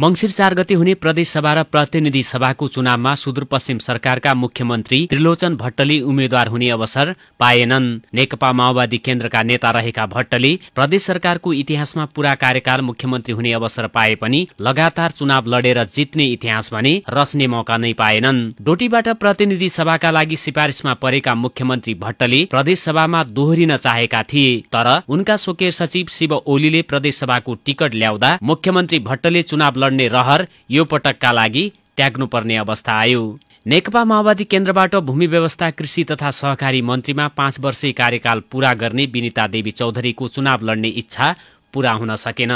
मंगिर चार गते हुने सभा र प्रतिनिधि सभाको चुनावमा सुदूरपश्चिम सरकारका मुख्यमन्त्री त्रिलोचन भट्टले उम्मेद्वार हुने अवसर पाएनन् नेकपा माओवादी केन्द्रका नेता रहेका भट्टले प्रदेश सरकारको इतिहासमा पूरा कार्यकाल मुख्यमन्त्री हुने अवसर पाए पनि लगातार चुनाव लडेर जित्ने इतिहास भने रच्ने मौका नै पाएनन् डोटीबाट प्रतिनिधि सभाका लागि सिफारिसमा परेका मुख्यमन्त्री भट्टले सभामा दोहोरिन चाहेका थिए तर उनका स्वकीय सचिव शिव ओलीले प्रदेश सभाको टिकट ल्याउँदा मुख्यमन्त्री भट्टले चुनाव बढ्ने रहर यो पटकका लागि त्याग्नुपर्ने अवस्था आयो नेकपा माओवादी केन्द्रबाट भूमि व्यवस्था कृषि तथा सहकारी मन्त्रीमा पाँच वर्षे कार्यकाल पूरा गर्ने विनिता देवी चौधरीको चुनाव लड्ने इच्छा पूरा हुन सकेन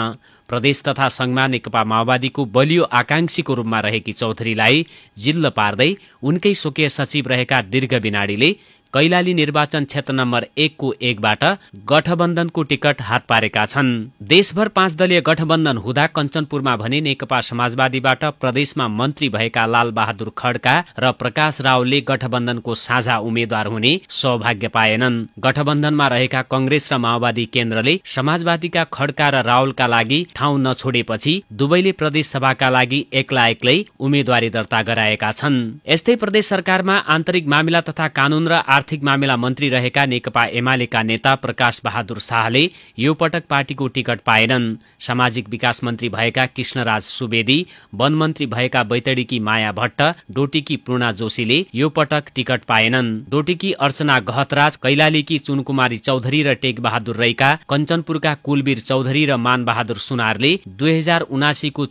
प्रदेश तथा संघमा नेकपा माओवादीको बलियो आकांक्षीको रूपमा रहेकी चौधरीलाई जिल्ल पार्दै उनकै स्वकीय सचिव रहेका दीर्घ बिनाडीले कैलाली निर्वाचन क्षेत्र नम्बर एकको एकबाट गठबन्धनको टिकट हात पारेका छन् देशभर पाँच दलीय गठबन्धन हुँदा कञ्चनपुरमा भने नेकपा समाजवादीबाट प्रदेशमा मन्त्री भएका लालबहादुर खड्का र प्रकाश रावले गठबन्धनको साझा उम्मेद्वार हुने सौभाग्य पाएनन् गठबन्धनमा रहेका कंग्रेस र माओवादी केन्द्रले समाजवादीका खड्का र रावलका लागि ठाउँ नछोडेपछि दुवैले सभाका लागि एक्ला एक्लै उम्मेद्वारी दर्ता गराएका छन् यस्तै प्रदेश सरकारमा आन्तरिक मामिला तथा कानून र आर्थिक मामिला मन्त्री रहेका नेकपा एमालेका नेता प्रकाश बहादुर शाहले यो पटक पार्टीको टिकट पाएनन् सामाजिक विकास मन्त्री भएका कृष्णराज सुवेदी वन मन्त्री भएका बैतडीकी माया भट्ट डोटीकी पूर्णा जोशीले यो पटक टिकट पाएनन् डोटीकी अर्चना गहतराज कैलालीकी चुनकुमारी चौधरी र टेक बहादुर रैका कञ्चनपुरका कुलवीर चौधरी र मान बहादुर सुनारले दुई हजार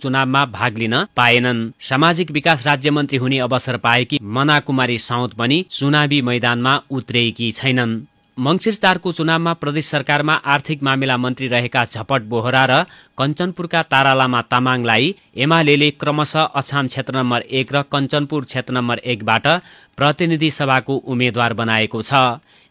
चुनावमा भाग लिन पाएनन् सामाजिक विकास राज्य हुने अवसर पाएकी मना कुमारी साउत पनि चुनावी मैदानमा उत्रेकी छैनन् मङ्सिर चारको चुनावमा प्रदेश सरकारमा आर्थिक मामिला मन्त्री रहेका झपट बोहरा र कञ्चनपुरका तारालामा तामाङलाई एमाले क्रमशः अछाम क्षेत्र नम्बर एक र कञ्चनपुर क्षेत्र नम्बर एकबाट प्रतिनिधि सभाको उम्मेद्वार बनाएको छ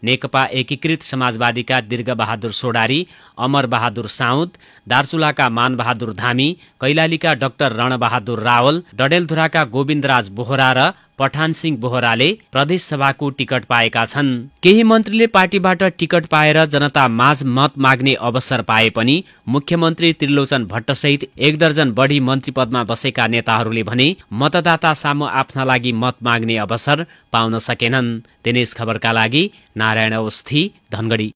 नेकपा एकीकृत समाजवादीका दीर्घबहादुर सोडारी अमर बहादुर साउद दार्चुलाका मानबहादुर धामी कैलालीका डाक्टर रणबहादुर रावल डडेलधुराका गोविन्दराज बोहरा र पठान सिंह बोहराले प्रदेशसभाको टिकट पाएका छन् केही मन्त्रीले पार्टीबाट टिकट पाएर जनता माझ मत माग्ने अवसर पाए पनि मुख्यमन्त्री त्रिलोचन भट्टसहित एक दर्जन बढी मन्त्री पदमा बसेका नेताहरूले भने मतदाता सामु आफ्ना लागि मत माग्ने अवसर पाउन सकेनन् दिनेश खबरका लागि नारायण अवस्थी धनगढी